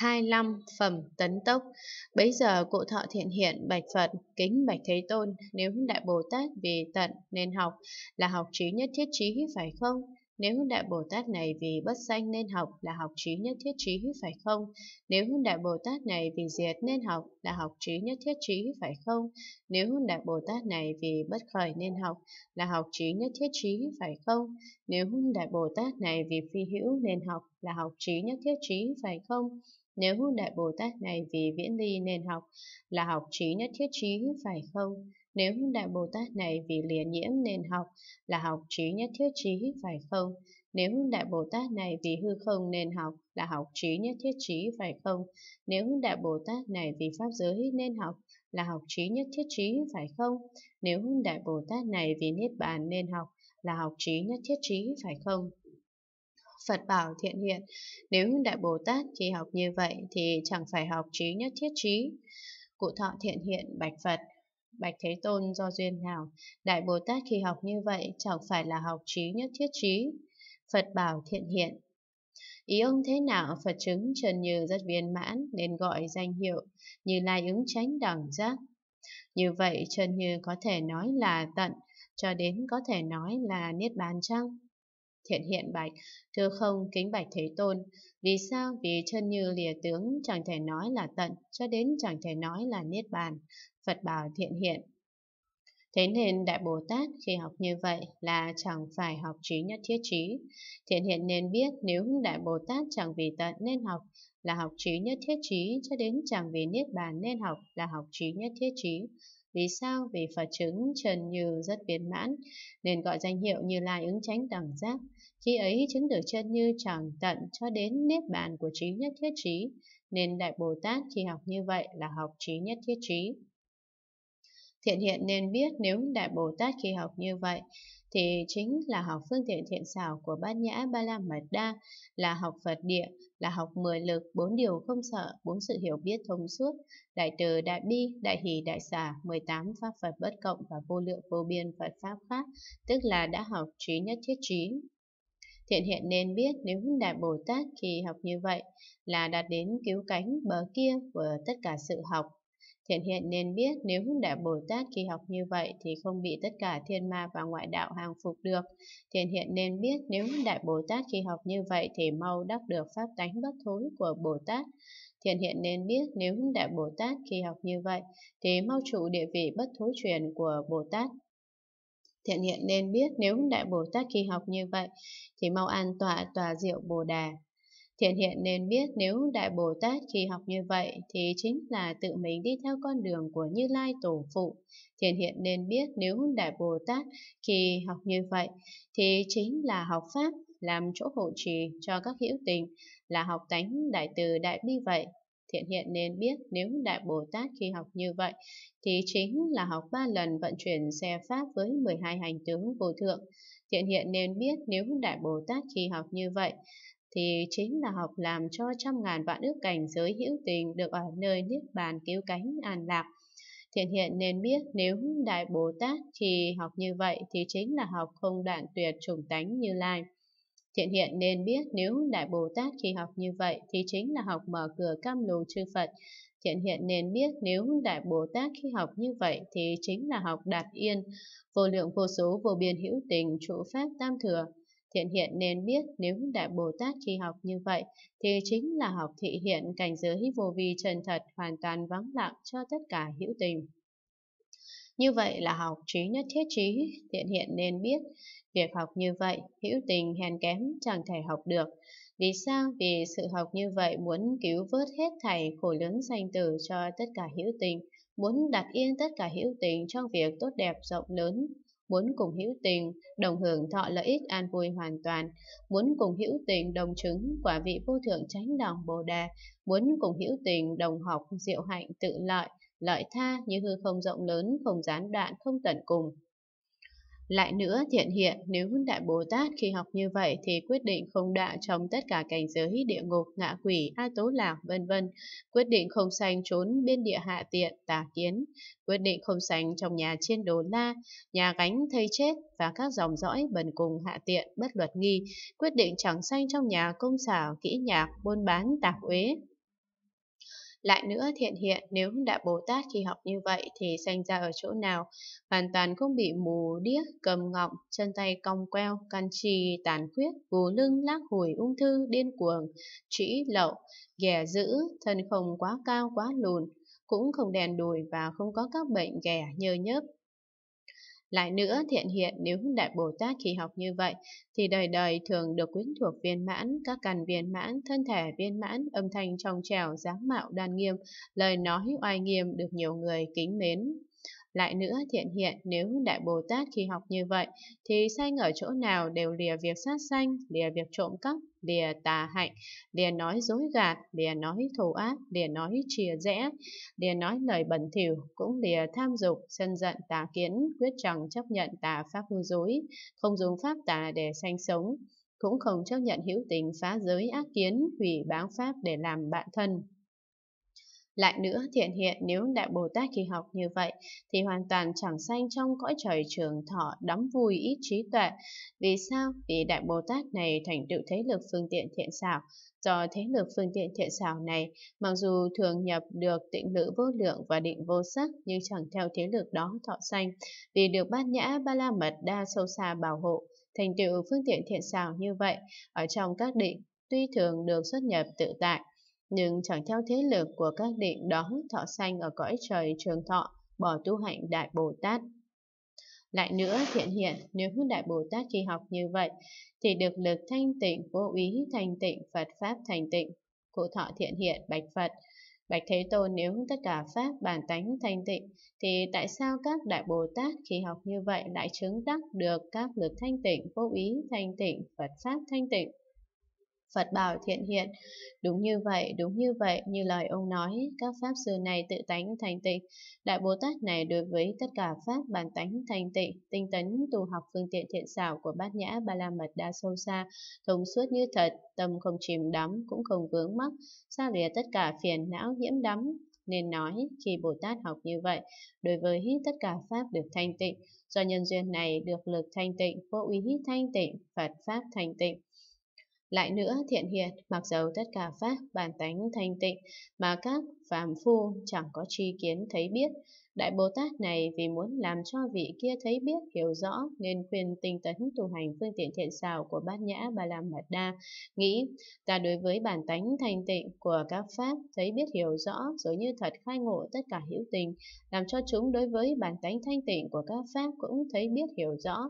25 phẩm tấn tốc. Bấy giờ cụ thọ thiện hiện bạch Phật, kính bạch Thế Tôn, nếu Đại Bồ Tát vì tận nên học là học trí nhất thiết trí phải không? Nếu Đại Bồ Tát này vì bất sanh nên học là học trí nhất thiết trí phải không? Nếu Đại Bồ Tát này vì diệt nên học là học trí nhất thiết trí phải không? Nếu Đại Bồ Tát này vì bất khởi nên học là học trí nhất thiết trí phải không? Nếu Đại Bồ Tát này vì phi hữu nên học là học trí nhất thiết trí phải không? Nếu Đại Bồ Tát này vì viễn ly nên học, là học trí nhất thiết trí phải không? Nếu Đại Bồ Tát này vì lìa nhiễm nên học, là học trí nhất thiết trí phải không? Nếu Đại Bồ Tát này vì hư không nên học, là học trí nhất thiết trí phải không? Nếu Đại Bồ Tát này vì pháp giới nên học, là học trí nhất thiết trí phải không? Nếu Đại Bồ Tát này vì niết bàn nên học, là học trí nhất thiết trí phải không? Phật bảo thiện hiện, nếu Đại Bồ Tát chỉ học như vậy thì chẳng phải học trí nhất thiết trí. Cụ thọ thiện hiện bạch Phật, Bạch Thế Tôn do duyên nào, Đại Bồ Tát khi học như vậy chẳng phải là học trí nhất thiết trí. Phật bảo thiện hiện, Ý ông thế nào Phật chứng trần như rất viên mãn nên gọi danh hiệu như lai ứng tránh đẳng giác. Như vậy trần như có thể nói là tận, cho đến có thể nói là niết bàn chăng? thiện hiện bạch, thưa không kính bạch thế tôn. Vì sao? Vì chân như lìa tướng chẳng thể nói là tận, cho đến chẳng thể nói là niết bàn. Phật bảo thiện hiện. Thế nên Đại Bồ Tát khi học như vậy là chẳng phải học trí nhất thiết trí. Thiện hiện nên biết nếu Đại Bồ Tát chẳng vì tận nên học là học trí nhất thiết trí, cho đến chẳng vì niết bàn nên học là học trí nhất thiết trí. Vì sao? Vì Phật chứng trần như rất viên mãn, nên gọi danh hiệu như lai ứng chánh đẳng giác. Khi ấy chứng được chân như chẳng tận cho đến niết bàn của trí nhất thiết trí, nên Đại Bồ Tát khi học như vậy là học trí nhất thiết trí. Thiện hiện nên biết nếu Đại Bồ Tát khi học như vậy, thì chính là học phương tiện thiện xảo của Bát Nhã Ba La Mật Đa, là học Phật địa, là học mười lực, bốn điều không sợ, bốn sự hiểu biết thông suốt, đại từ, đại bi, đại hỷ, đại xả, 18 pháp Phật bất cộng và vô lượng vô biên Phật pháp khác, tức là đã học trí nhất thiết trí. Thiện hiện nên biết nếu Đại Bồ Tát khi học như vậy là đạt đến cứu cánh bờ kia của tất cả sự học. Thiện hiện nên biết nếu Đại Bồ Tát khi học như vậy thì không bị tất cả thiên ma và ngoại đạo hàng phục được. Thiện hiện nên biết nếu Đại Bồ Tát khi học như vậy thì mau đắc được pháp tánh bất thối của Bồ Tát. Thiện hiện nên biết nếu Đại Bồ Tát khi học như vậy thì mau trụ địa vị bất thối truyền của Bồ Tát. Thiện hiện nên biết nếu Đại Bồ Tát khi học như vậy, thì mau an tọa tòa diệu Bồ Đà. Thiện hiện nên biết nếu Đại Bồ Tát khi học như vậy thì chính là tự mình đi theo con đường của Như Lai Tổ Phụ. Thiện hiện nên biết nếu Đại Bồ Tát khi học như vậy thì chính là học Pháp, làm chỗ hộ trì cho các hữu tình, là học tánh Đại Từ Đại Bi vậy. Thiện hiện nên biết nếu Đại Bồ Tát khi học như vậy thì chính là học ba lần vận chuyển xe Pháp với 12 hành tướng vô thượng. Thiện hiện nên biết nếu Đại Bồ Tát khi học như vậy thì chính là học làm cho trăm ngàn vạn ước cảnh giới hữu tình được ở nơi Niết Bàn cứu cánh an lạc. Thiện hiện nên biết nếu Đại Bồ Tát khi học như vậy thì chính là học không đoạn tuyệt trùng tánh như lai. Thiện hiện nên biết nếu Đại Bồ Tát khi học như vậy thì chính là học mở cửa cam lồ chư Phật. Thiện hiện nên biết nếu Đại Bồ Tát khi học như vậy thì chính là học đạt yên, vô lượng vô số vô biên hữu tình trụ pháp tam thừa. Thiện hiện nên biết nếu Đại Bồ Tát khi học như vậy thì chính là học thị hiện cảnh giới vô vi chân thật hoàn toàn vắng lặng cho tất cả hữu tình. Như vậy là học trí nhất thiết trí, thiện hiện nên biết. Việc học như vậy, hữu tình hèn kém chẳng thể học được. Vì sao? Vì sự học như vậy muốn cứu vớt hết thảy khổ lớn sanh tử cho tất cả hữu tình, muốn đặt yên tất cả hữu tình trong việc tốt đẹp rộng lớn, muốn cùng hữu tình đồng hưởng thọ lợi ích an vui hoàn toàn, muốn cùng hữu tình đồng chứng quả vị vô thượng chánh đẳng Bồ đề muốn cùng hữu tình đồng học diệu hạnh tự lợi, lợi tha như hư không rộng lớn, không gián đoạn, không tận cùng. Lại nữa thiện hiện, nếu Đại Bồ Tát khi học như vậy thì quyết định không đạo trong tất cả cảnh giới địa ngục, ngạ quỷ, a tố lạc, vân vân, quyết định không sanh trốn bên địa hạ tiện, tà kiến, quyết định không sanh trong nhà trên đồ la, nhà gánh thây chết và các dòng dõi bần cùng hạ tiện, bất luật nghi, quyết định chẳng sanh trong nhà công xảo, kỹ nhạc, buôn bán, tạp uế, lại nữa thiện hiện nếu Đại Bồ Tát khi học như vậy thì sanh ra ở chỗ nào, hoàn toàn không bị mù điếc, cầm ngọng, chân tay cong queo, căn trì, tàn khuyết, gù lưng, lác hồi ung thư, điên cuồng, trĩ, lậu, ghẻ dữ, thân không quá cao quá lùn, cũng không đèn đùi và không có các bệnh ghẻ nhơ nhớp, lại nữa, thiện hiện nếu Đại Bồ Tát khi học như vậy, thì đời đời thường được quyến thuộc viên mãn, các căn viên mãn, thân thể viên mãn, âm thanh trong trèo, dáng mạo đan nghiêm, lời nói oai nghiêm được nhiều người kính mến. Lại nữa thiện hiện nếu Đại Bồ Tát khi học như vậy thì sanh ở chỗ nào đều lìa việc sát sanh, lìa việc trộm cắp, lìa tà hạnh, lìa nói dối gạt, lìa nói thù ác, lìa nói chia rẽ, lìa nói lời bẩn thỉu, cũng lìa tham dục, sân giận tà kiến, quyết chẳng chấp nhận tà pháp hư dối, không dùng pháp tà để sanh sống, cũng không chấp nhận hữu tình phá giới ác kiến, hủy báng pháp để làm bạn thân. Lại nữa thiện hiện nếu Đại Bồ Tát kỳ học như vậy thì hoàn toàn chẳng sanh trong cõi trời trường thọ đắm vui ít trí tuệ. Vì sao? Vì Đại Bồ Tát này thành tựu thế lực phương tiện thiện xảo. Do thế lực phương tiện thiện xảo này, mặc dù thường nhập được tịnh lự vô lượng và định vô sắc nhưng chẳng theo thế lực đó thọ sanh, vì được bát nhã ba la mật đa sâu xa bảo hộ. Thành tựu phương tiện thiện xảo như vậy, ở trong các định, tuy thường được xuất nhập tự tại, nhưng chẳng theo thế lực của các định đó thọ sanh ở cõi trời trường thọ, bỏ tu hạnh Đại Bồ Tát. Lại nữa thiện hiện, nếu Đại Bồ Tát khi học như vậy, thì được lực thanh tịnh, vô ý thanh tịnh, Phật Pháp thành tịnh, cụ thọ thiện hiện, bạch Phật. Bạch Thế Tôn nếu tất cả Pháp bản tánh thanh tịnh, thì tại sao các Đại Bồ Tát khi học như vậy lại chứng đắc được các lực thanh tịnh, vô ý thanh tịnh, Phật Pháp thanh tịnh? Phật bảo thiện hiện, đúng như vậy, đúng như vậy, như lời ông nói, các Pháp sư này tự tánh thành tịnh, Đại Bồ Tát này đối với tất cả Pháp bản tánh thành tịnh, tinh tấn, tu học phương tiện thiện xảo của bát nhã ba la mật đa sâu xa, thông suốt như thật, tâm không chìm đắm, cũng không vướng mắc, xa lìa tất cả phiền não nhiễm đắm, nên nói khi Bồ Tát học như vậy, đối với tất cả Pháp được thanh tịnh, do nhân duyên này được lực thanh tịnh, vô ý thanh tịnh, Phật Pháp thanh tịnh. Lại nữa thiện hiện, mặc dầu tất cả pháp bản tánh thanh tịnh mà các phàm phu chẳng có tri kiến thấy biết, Đại Bồ Tát này vì muốn làm cho vị kia thấy biết, hiểu rõ nên khuyên tinh tấn tu hành phương tiện thiện xảo của Bát Nhã Ba La Mật Đa, nghĩ ta đối với bản tánh thanh tịnh của các pháp thấy biết hiểu rõ rồi như thật khai ngộ tất cả hữu tình, làm cho chúng đối với bản tánh thanh tịnh của các pháp cũng thấy biết hiểu rõ.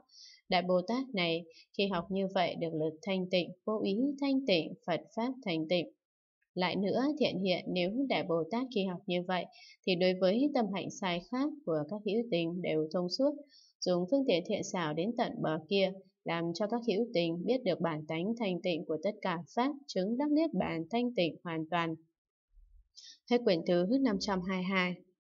Đại Bồ Tát này khi học như vậy được lực thanh tịnh, vô ý thanh tịnh, Phật Pháp thanh tịnh. Lại nữa, thiện hiện nếu Đại Bồ Tát khi học như vậy, thì đối với tâm hạnh sai khác của các hữu tình đều thông suốt, dùng phương tiện thiện xảo đến tận bờ kia, làm cho các hữu tình biết được bản tánh thanh tịnh của tất cả Pháp, chứng đắc niết bản thanh tịnh hoàn toàn. Hết quyển thứ 522